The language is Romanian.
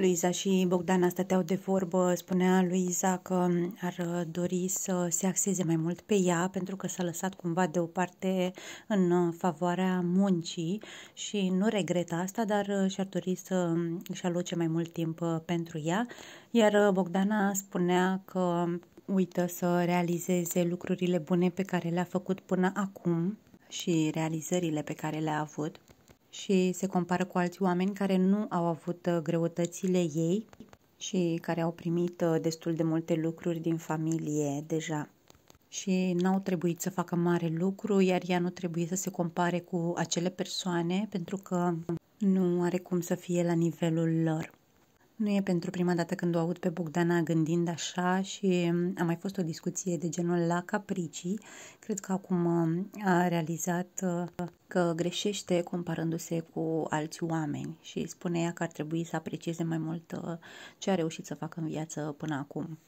Luiza și Bogdana stăteau de vorbă, spunea Luiza că ar uh, dori să se axeze mai mult pe ea pentru că s-a lăsat cumva deoparte în uh, favoarea muncii și nu regretă asta, dar uh, și-ar dori să um, își aloce mai mult timp pentru ea. Iar Bogdana spunea că uită să realizeze lucrurile bune pe care le-a făcut până acum și realizările pe care le-a avut și se compară cu alți oameni care nu au avut uh, greutățile ei și care au primit uh, destul de multe lucruri din familie deja și n-au trebuit să facă mare lucru, iar ea nu trebuie să se compare cu acele persoane pentru că nu are cum să fie la nivelul lor. Nu e pentru prima dată când o aud pe Bogdana gândind așa și mm, a mai fost o discuție de genul la capricii. Cred că acum mm, a realizat uh, că greșește comparându-se cu alți oameni și spune ea că ar trebui să aprecieze mai mult uh, ce a reușit să facă în viață până acum.